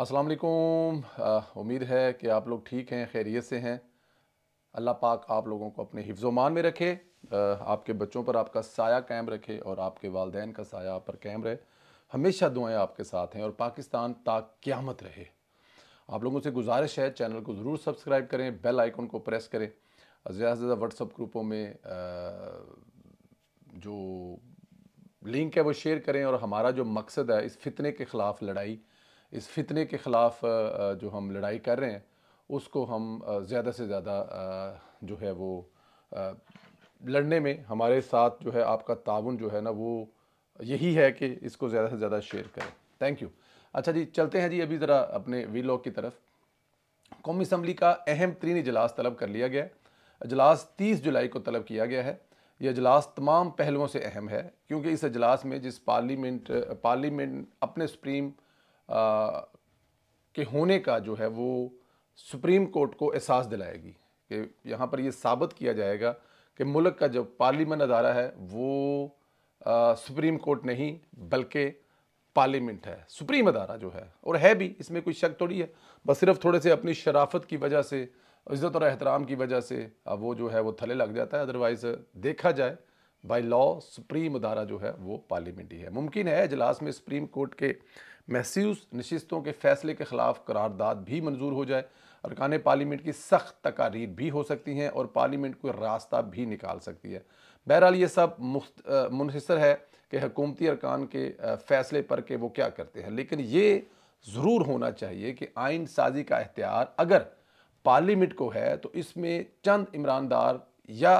अस्सलाम वालेकुम उम्मीद है कि आप लोग ठीक हैं खैरियत से हैं अल्लाह पाक आप लोगों को अपने हिफ्जोमान में रखे आपके बच्चों पर आपका साया कायम रखे और आपके वालदेन का साया आप पर कायम रहे हमेशा दुआएं आपके साथ हैं और पाकिस्तान ता क़्यामत रहे आप लोगों से गुजारिश है चैनल को ज़रूर सब्सक्राइब करें बेल आइकन को प्रेस करें ज़्यादा से ज़्यादा व्हाट्सअप ग्रुपों में जो लिंक है वो शेयर करें और हमारा जो मकसद है इस फितने के ख़िलाफ़ लड़ाई इस फितने के ख़िलाफ़ जो हम लड़ाई कर रहे हैं उसको हम ज़्यादा से ज़्यादा जो है वो लड़ने में हमारे साथ जो है आपका ताउन जो है ना वो यही है कि इसको ज़्यादा से ज़्यादा शेयर करें थैंक यू अच्छा जी चलते हैं जी अभी ज़रा अपने वीलॉग की तरफ कौमी असम्बली का अहम तरीन इजलास तलब कर लिया गया है अजलास तीस जुलाई को तलब किया गया है ये अजलास तमाम पहलुओं से अहम है क्योंकि इस अजलास में जिस पार्लीमेंट पार्लीमेंट अपने सुप्रीम के होने का जो है वो सुप्रीम कोर्ट को एहसास दिलाएगी कि यहाँ पर ये साबित किया जाएगा कि मुल्क का जो पार्लियामेंट अदारा है वो आ, सुप्रीम कोर्ट नहीं बल्कि पार्लियामेंट है सुप्रीम अदारा जो है और है भी इसमें कोई शक थोड़ी है बस सिर्फ थोड़े से अपनी शराफत की वजह से इज़्ज़त और एहतराम की वजह से अब वो जो है वो थले लग जाता है अदरवाइज़ देखा जाए बाई लॉ सुप्रीम अदारा जो है वो पार्लियामेंट ही है मुमकिन है इजलास में सुप्रीम कोर्ट के महसूस नशस्तों के फैसले के खिलाफ करारदाद भी मंजूर हो जाए अरकान पार्लियामेंट की सख्त तकारीर भी हो सकती हैं और पार्लियामेंट को रास्ता भी निकाल सकती है बहरहाल ये सब मुनहसर है कि हकूमती अरकान के फैसले पर कि वो क्या करते हैं लेकिन ये ज़रूर होना चाहिए कि आइन साजी का अख्तियार अगर पार्लियामेंट को है तो इसमें चंद इमरानदार या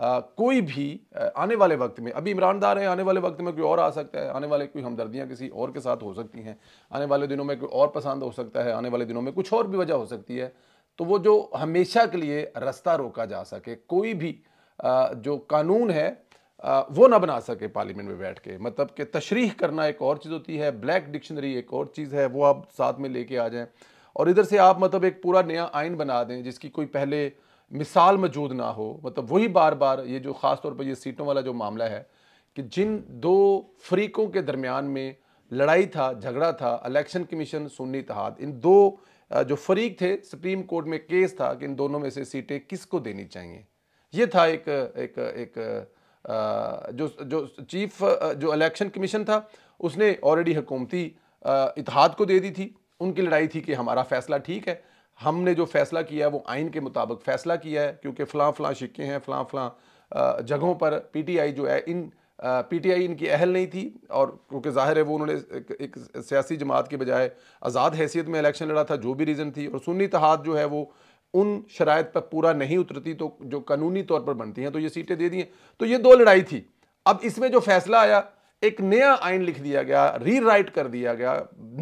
आ, कोई भी आने वाले वक्त में अभी इमरान दार है आने वाले वक्त में कोई और आ सकता है आने वाले कोई हमदर्दियाँ किसी और के साथ हो सकती हैं आने वाले दिनों में कोई और पसंद हो सकता है आने वाले दिनों में कुछ और भी वजह हो सकती है तो वो जो हमेशा के लिए रास्ता रोका जा सके कोई भी आ, जो कानून है आ, वो ना बना सके पार्लियामेंट में बैठ के मतलब कि तशरीह करना एक और चीज़ होती है ब्लैक डिक्शनरी एक और चीज़ है वो आप साथ में लेके आ जाएँ और इधर से आप मतलब एक पूरा नया आइन बना दें जिसकी कोई पहले मिसाल मौजूद ना हो मतलब वही बार बार ये जो ख़ास तौर पर ये सीटों वाला जो मामला है कि जिन दो फरीकों के दरमियान में लड़ाई था झगड़ा था इलेक्शन कमीशन सुन्नी तहाद इन दो जो फरीक थे सुप्रीम कोर्ट में केस था कि इन दोनों में से सीटें किसको देनी चाहिए ये था एक एक एक जो जो चीफ जो इलेक्शन कमीशन था उसने ऑलरेडी हुकूमती इतिहाद को दे दी थी उनकी लड़ाई थी कि हमारा फैसला ठीक है हमने जो फैसला किया है वो आइन के मुताबिक फैसला किया है क्योंकि फलां फलां शिक्के हैं फलां फलां जगहों पर पीटीआई जो है इन पीटीआई इनकी अहल नहीं थी और क्योंकि जाहिर है वो उन्होंने एक, एक सियासी जमात के बजाय आज़ाद हैसियत में इलेक्शन लड़ा था जो भी रीज़न थी और सुन्नी तहाद जो है वो उन शरात पर पूरा नहीं उतरती तो जो कानूनी तौर पर बनती हैं तो ये सीटें दे दी हैं तो ये दो लड़ाई थी अब इसमें जो फैसला आया एक नया आइन लिख दिया गया रीराइट कर दिया गया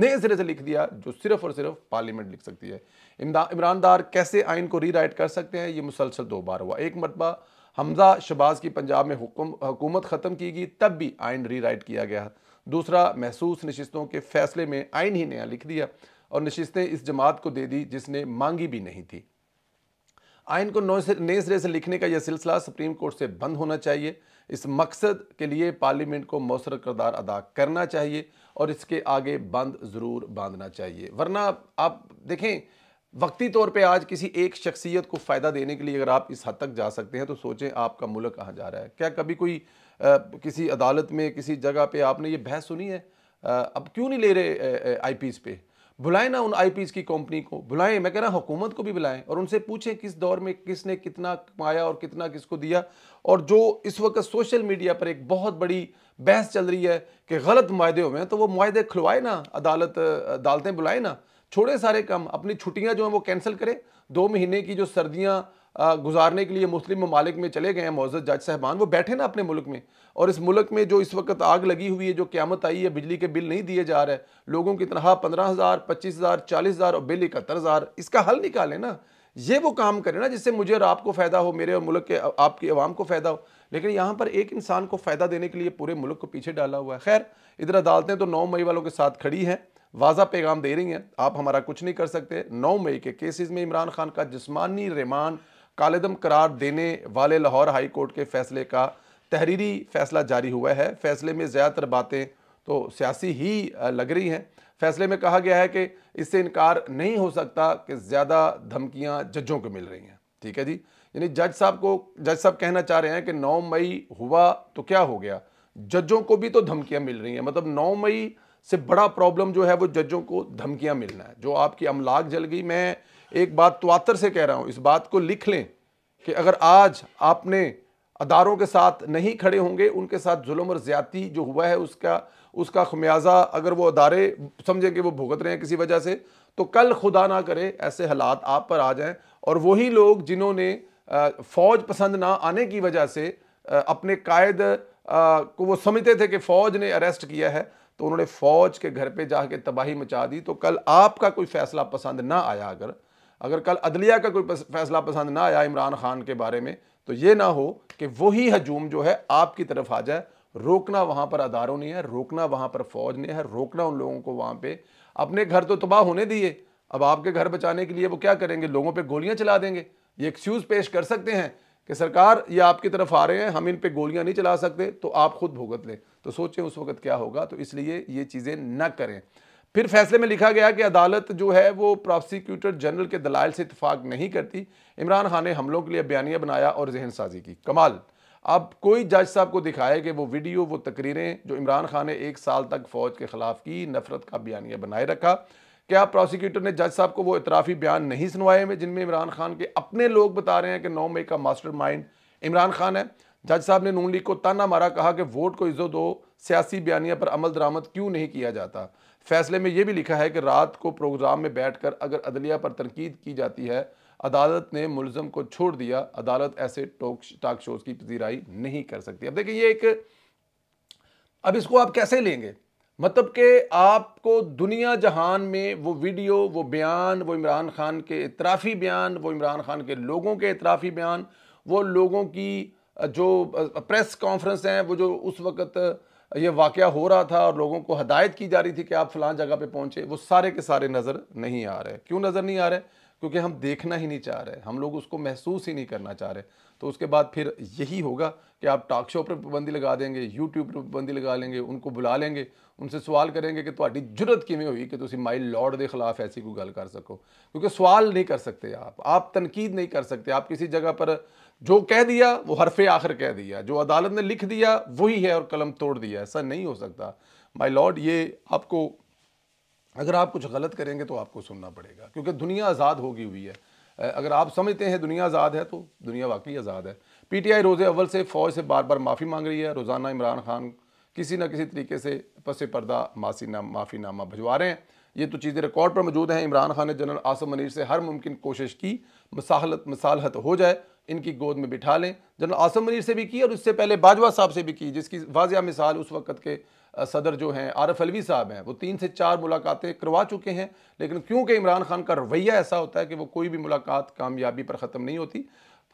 नए सिरे से लिख दिया जो सिर्फ और सिर्फ पार्लियामेंट लिख सकती है इमरान दार कैसे आइन को रीराइट कर सकते हैं ये मुसलसल दो बार हुआ एक मरतबा हमजा शबाज की पंजाब में हुकूमत ख़त्म की गई तब भी आइन रीराइट किया गया दूसरा महसूस नशस्तों के फैसले में आइन ही नया लिख दिया और नशस्तें इस जमात को दे दी जिसने मांगी भी नहीं थी आयन को नए सिरे से लिखने का यह सिलसिला सुप्रीम कोर्ट से बंद होना चाहिए इस मकसद के लिए पार्लियामेंट को मौसर करदार अदा करना चाहिए और इसके आगे बंद ज़रूर बांधना चाहिए वरना आप देखें वक्ती तौर पे आज किसी एक शख्सियत को फ़ायदा देने के लिए अगर आप इस हद तक जा सकते हैं तो सोचें आपका मुल्क कहाँ जा रहा है क्या कभी कोई आ, किसी अदालत में किसी जगह पे आपने ये बहस सुनी है आ, अब क्यों नहीं ले रहे आई पे बुलाएं ना उन आई की कंपनी को बुलाएं मैं कह रहा हुकूमत को भी बुलाएं और उनसे पूछें किस दौर में किसने कितना कमाया और कितना किसको दिया और जो इस वक्त सोशल मीडिया पर एक बहुत बड़ी बहस चल रही है कि गलत माहे हुए हैं तो वो मुआदे खुलवाए ना अदालत अदालतें बुलाएं ना छोड़े सारे काम अपनी छुट्टियाँ जो हैं वो कैंसिल करें दो महीने की जो सर्दियाँ गुजारने के लिए मुस्लिम ममालिक में चले गए हैं मोजत जज साहबान वो बैठे ना अपने मुल्क में और इस मुल्क में जो इस वक्त आग लगी हुई है जो क्यामत आई है बिजली के बिल नहीं दिए जा रहे लोगों की तनख्वाह पंद्रह हज़ार पच्चीस हज़ार चालीस हज़ार और बिल इकहत्तर हज़ार इसका हल निकालें ना ये वो काम करें ना जिससे मुझे और आपको फ़ायदा हो मेरे और मुल्क के आपकी आवाम को फ़ायदा हो लेकिन यहाँ पर एक इंसान को फ़ायदा देने के लिए पूरे मुल्क को पीछे डाला हुआ है खैर इधर अदालतें तो नौ मई वालों के साथ खड़ी हैं वाजा पैगाम दे रही हैं आप हमारा कुछ नहीं कर सकते नौ मई के केसेस में इमरान खान का जिसमानी रिमांड कालेदम करार देने वाले लाहौर हाई कोर्ट के फैसले का तहरीरी फैसला जारी हुआ है फैसले में ज़्यादातर बातें तो सियासी ही लग रही हैं फैसले में कहा गया है कि इससे इनकार नहीं हो सकता कि ज़्यादा धमकियाँ जजों को मिल रही हैं ठीक है जी यानी जज साहब को जज साहब कहना चाह रहे हैं कि 9 मई हुआ तो क्या हो गया जजों को भी तो धमकियां मिल रही हैं मतलब 9 मई से बड़ा प्रॉब्लम जो है वो जजों को धमकियां मिलना है जो आपकी अमलाक जल गई मैं एक बात तो आतर से कह रहा हूँ इस बात को लिख लें कि अगर आज आपने अदारों के साथ नहीं खड़े होंगे उनके साथ जुलम और ज़्यादती जो हुआ है उसका उसका खमियाजा अगर वो अदारे समझें कि वो भुगत रहे हैं किसी वजह से तो कल खुदा ना करे ऐसे हालात आप पर आ जाएं और वही लोग जिन्होंने फ़ौज पसंद ना आने की वजह से अपने कायद को वो समझते थे कि फ़ौज ने अरेस्ट किया है तो उन्होंने फ़ौज के घर पर जाके तबाही मचा दी तो कल आपका कोई फ़ैसला पसंद ना आया अगर अगर कल अदलिया का कोई फैसला पसंद ना आया इमरान खान के बारे में तो ये ना हो कि वही हजूम जो है आपकी तरफ आ जाए रोकना वहाँ पर अदारों ने है रोकना वहाँ पर फौज ने है रोकना उन लोगों को वहाँ पर अपने घर तो तबाह होने दिए अब आपके घर बचाने के लिए वो क्या करेंगे लोगों पर गोलियाँ चला देंगे ये एक्सक्यूज़ पेश कर सकते हैं कि सरकार ये आपकी तरफ आ रहे हैं हम इन पे गोलियां नहीं चला सकते तो आप खुद भुगत लें तो सोचें उस वक्त क्या होगा तो इसलिए ये चीज़ें न करें फिर फैसले में लिखा गया कि अदालत जो है वो प्रोसिक्यूटर जनरल के दलाल से इतफाक़ नहीं करती इमरान खान ने हमलों के लिए बयानिया बनाया और जहन साजी की कमाल अब कोई जज साहब को दिखाए कि वो वीडियो वो तकरीरें जो इमरान खान ने एक साल तक फ़ौज के ख़िलाफ़ की नफरत का बयानिया बनाए रखा क्या प्रोसिक्यूटर ने जज साहब को वो इतराफ़ी बयान नहीं सुनवाए में जिनमें इमरान खान के अपने लोग बता रहे हैं कि नौ मई का मास्टर माइंड इमरान खान है जज साहब ने नून लीग को ताना मारा कहा कि वोट को इज्जत दो सियासी बयानिया पर अमल दरामद क्यों नहीं किया जाता फैसले में यह भी लिखा है कि रात को प्रोग्राम में बैठ कर अगर अदलिया पर तनकीद की जाती है अदालत ने मुलजम को छोड़ दिया अदालत ऐसे टॉक टाक शोज़ की पजीराई नहीं कर सकती अब देखिए ये एक अब इसको आप कैसे लेंगे मतलब कि आपको दुनिया जहान में वो वीडियो वो बयान वो इमरान खान के इतराफ़ी बयान वो इमरान खान के लोगों के इतराफ़ी बयान वो लोगों की जो प्रेस कॉन्फ्रेंस हैं वो जो उस वक्त ये वाक़ हो रहा था और लोगों को हदायत की जा रही थी कि आप फलां जगह पे पहुँचे वो सारे के सारे नज़र नहीं आ रहे क्यों नज़र नहीं आ रहे क्योंकि हम देखना ही नहीं चाह रहे हम लोग उसको महसूस ही नहीं करना चाह रहे तो उसके बाद फिर यही होगा कि आप टॉक शो पर पाबंदी लगा देंगे यूट्यूब पर पाबंदी लगा लेंगे उनको बुला लेंगे उनसे सवाल करेंगे कि थोड़ी जरूरत किमें हुई कि तुम माई लॉर्ड के खिलाफ ऐसी कोई गल कर सको क्योंकि सवाल नहीं कर सकते आप आप तनकीद नहीं कर सकते आप किसी जगह पर जो कह दिया वो हरफे आखिर कह दिया जो अदालत ने लिख दिया वही है और कलम तोड़ दिया ऐसा नहीं हो सकता माई लॉर्ड ये आपको अगर आप कुछ गलत करेंगे तो आपको सुनना पड़ेगा क्योंकि दुनिया आज़ाद होगी हुई है अगर आप समझते हैं दुनिया आज़ाद है तो दुनिया वाकई आज़ाद है पीटीआई रोज़े अव्वल से फ़ौज से बार बार माफ़ी मांग रही है रोज़ाना इमरान खान किसी ना किसी तरीके से पस पर्दा मासी नाम माफ़ीनामा भिजवा रहे हैं ये तो चीज़ें रिकॉर्ड पर मौजूद हैं इमरान खान ने जनरल आसम मनीर से हर मुमकिन कोशिश की मसाहलत मसालहत हो जाए इनकी गोद में बिठा लें जनरल आसम मनीर से भी की और उससे पहले बाजवा साहब से भी की जिसकी वाजिया मिसाल उस वक्त के सदर जो हैं आरफ अलवी साहब हैं वो तीन से चार मुलाकातें करवा चुके हैं लेकिन क्योंकि इमरान खान का रवैया ऐसा होता है कि वो कोई भी मुलाकात कामयाबी पर ख़त्म नहीं होती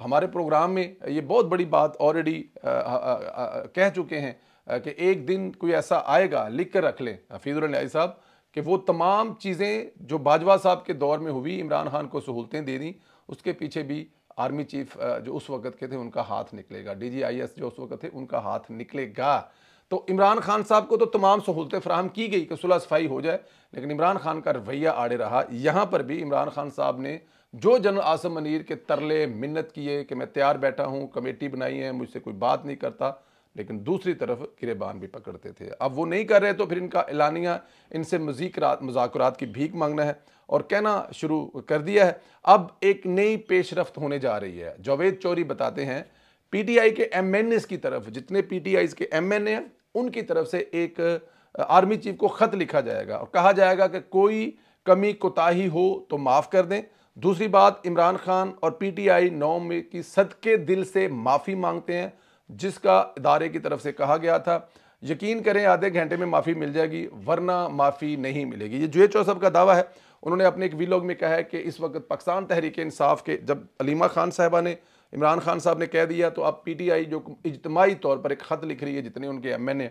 हमारे प्रोग्राम में ये बहुत बड़ी बात ऑलरेडी कह चुके हैं कि एक दिन कोई ऐसा आएगा लिख कर रख लें हफीज़ुल्लाई साहब कि वो तमाम चीज़ें जो बाजवा साहब के दौर में हुई इमरान खान को सहूलतें दे दी उसके पीछे भी आर्मी चीफ जो उस वक्त के थे उनका हाथ निकलेगा डीजीआईएस जो उस वक्त थे उनका हाथ निकलेगा तो इमरान खान साहब को तो तमाम सहूलतें फ्राहम की गई कि सुलह सफाई हो जाए लेकिन इमरान खान का रवैया आड़े रहा यहाँ पर भी इमरान खान साहब ने जो जनरल आसम मनीर के तरले मिन्नत किए कि मैं तैयार बैठा हूँ कमेटी बनाई है मुझसे कोई बात नहीं करता लेकिन दूसरी तरफ किरेबान भी पकड़ते थे अब वो नहीं कर रहे तो फिर इनका एलानिया इनसे मजीक मजाक की भीख मांगना है और कहना शुरू कर दिया है अब एक नई पेशरफ्त होने जा रही है जावेद चौरी बताते हैं पीटीआई के एम की तरफ जितने पी के एम हैं उनकी तरफ से एक आर्मी चीफ को ख़त लिखा जाएगा और कहा जाएगा कि कोई कमी कोताही हो तो माफ़ कर दें दूसरी बात इमरान खान और पीटीआई नौ में की सदके दिल से माफ़ी मांगते हैं जिसका इदारे की तरफ से कहा गया था यकीन करें आधे घंटे में माफ़ी मिल जाएगी वरना माफ़ी नहीं मिलेगी ये जुए चौसब का दावा है उन्होंने अपने एक वीलॉग में कहा है कि इस वक्त पाकिस्तान तहरीक इंसाफ के जब अलीमा खान साहबा ने इमरान खान साहब ने कह दिया तो अब पी टी आई जो इजतमाही तौर पर एक ख़त लिख रही है जितने उनके एम एन ए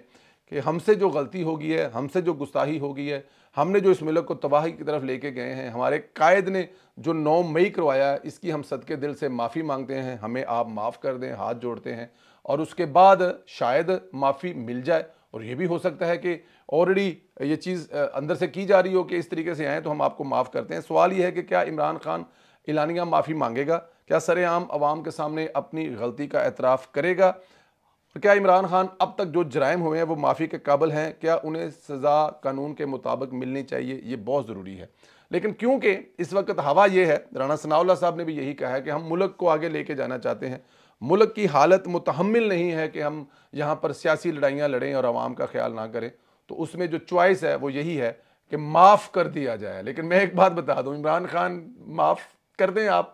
कि हमसे जो गलती होगी है हमसे जो गुस्ताही होगी है हमने जो इस मुल्क को तबाही की तरफ लेके गए हैं हमारे कायद ने जो नौ मई करवाया इसकी हम सदके दिल से माफ़ी मांगते हैं हमें आप माफ़ कर दें हाथ जोड़ते हैं और उसके बाद शायद माफ़ी मिल जाए और ये भी हो सकता है कि ऑलरेडी ये चीज़ अंदर से की जा रही हो कि इस तरीके से आएँ तो हम आपको माफ़ करते हैं सवाल ये है कि क्या इमरान खान इलानिया माफ़ी मांगेगा क्या सरेआम आवाम के सामने अपनी गलती का एतराफ़ करेगा और क्या इमरान खान अब तक जो जराइम हुए हैं वो माफ़ी के काबिल हैं क्या उन्हें सज़ा कानून के मुताबिक मिलनी चाहिए ये बहुत ज़रूरी है लेकिन क्योंकि इस वक्त हवा ये है राना सनाउल्ला साहब ने भी यही कहा है कि हम मुल्क को आगे लेके जाना चाहते हैं मुल्क की हालत मुतहमल नहीं है कि हम यहाँ पर सियासी लड़ाइयाँ लड़ें और आवाम का ख्याल ना करें तो उसमें जो चॉइस है वो यही है कि माफ़ कर दिया जाए लेकिन मैं एक बात बता दूँ इमरान खान माफ़ कर दें आप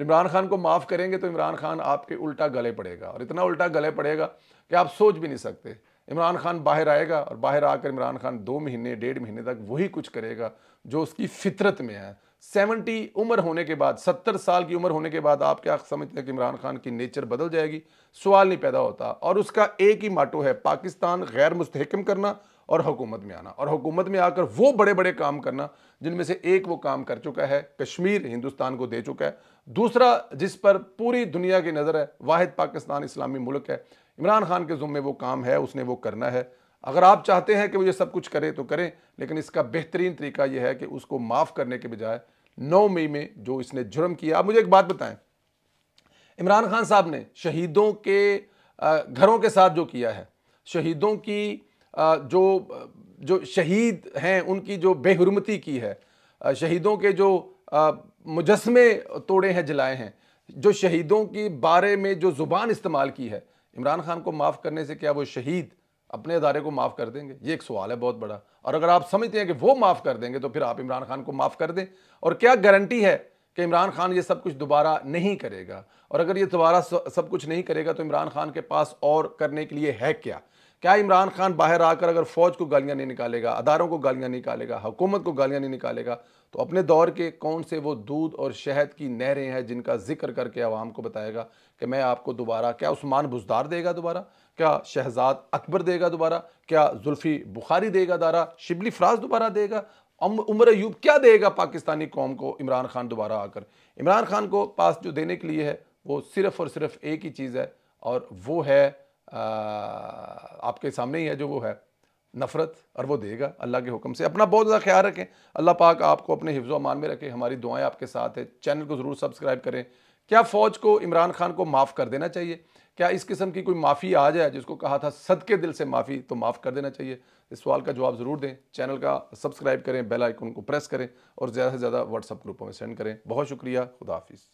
इमरान खान को माफ़ करेंगे तो इमरान खान आपके उल्टा गले पड़ेगा और इतना उल्टा गले पड़ेगा कि आप सोच भी नहीं सकते इमरान खान बाहर आएगा और बाहर आकर इमरान खान दो महीने डेढ़ महीने तक वही कुछ करेगा जो उसकी फितरत में है सेवेंटी उम्र होने के बाद सत्तर साल की उम्र होने के बाद आप क्या समझते हैं कि इमरान खान की नेचर बदल जाएगी सवाल नहीं पैदा होता और उसका एक ही माटो है पाकिस्तान गैर मुस्तकम करना और हुकूमत में आना और हुकूमत में आकर वो बड़े बड़े काम करना जिनमें से एक वो काम कर चुका है कश्मीर हिंदुस्तान को दे चुका है दूसरा जिस पर पूरी दुनिया की नज़र है वाहिद पाकिस्तान इस्लामी मुल्क है इमरान खान के जुम्मे वो काम है उसने वो करना है अगर आप चाहते हैं कि वो ये सब कुछ करें तो करें लेकिन इसका बेहतरीन तरीका यह है कि उसको माफ़ करने के बजाय 9 मई में जो इसने जुर्म किया मुझे एक बात बताएं इमरान खान साहब ने शहीदों के घरों के साथ जो किया है शहीदों की जो जो शहीद हैं उनकी जो बेहरमती की है शहीदों के जो मुजस्मे तोड़े हैं जलाए हैं जो शहीदों के बारे में जो ज़ुबान इस्तेमाल की है इमरान खान को माफ़ करने से क्या वो शहीद अपने अदारे को माफ़ कर देंगे ये एक सवाल है बहुत बड़ा और अगर आप समझते हैं कि वो माफ़ कर देंगे तो फिर आप इमरान खान को माफ़ कर दें और क्या गारंटी है कि इमरान खान ये सब कुछ दोबारा नहीं करेगा और अगर ये दोबारा सब कुछ नहीं करेगा तो इमरान खान के पास और करने के लिए है क्या क्या इमरान खान बाहर आकर अगर फौज को गालियां नहीं निकालेगा अदारों को गालियां निकालेगा हुकूमत को गालियां नहीं निकालेगा तो अपने दौर के कौन से वो दूध और शहद की नहरें हैं जिनका जिक्र करके आवाम को बताएगा कि मैं आपको दोबारा क्या उस्मान बुजदार देगा दोबारा क्या शहजाद अकबर देगा दोबारा क्या जुल्फ़ी बुखारी देगा दारा शिबली फ्राज दोबारा देगा उम्र यूब क्या देगा पाकिस्तानी कौम को इमरान खान दोबारा आकर इमरान खान को पास जो देने के लिए है वो सिर्फ़ और सिर्फ एक ही चीज़ है और वो है आ, आपके सामने ही है जो वो है नफ़रत और वो देगा अल्लाह के हुक्म से अपना बहुत ज़्यादा ख्याल रखें अल्लाह पाक आपको अपने हिफ्ज़ अमान में रखें हमारी दुआएं आपके साथ है चैनल को ज़रूर सब्सक्राइब करें क्या फ़ौज को इमरान खान को माफ़ कर देना चाहिए क्या इस किस्म की कोई माफ़ी आ जाए जिसको कहा था सदके दिल से माफ़ी तो माफ़ कर देना चाहिए इस सवाल का जवाब ज़रूर दें चैनल का सब्सक्राइब करें बेल को प्रेस करें और ज़्यादा से ज़्यादा व्हाट्सअप ग्रुपों में सेंड करें बहुत शुक्रिया खुदाफिज़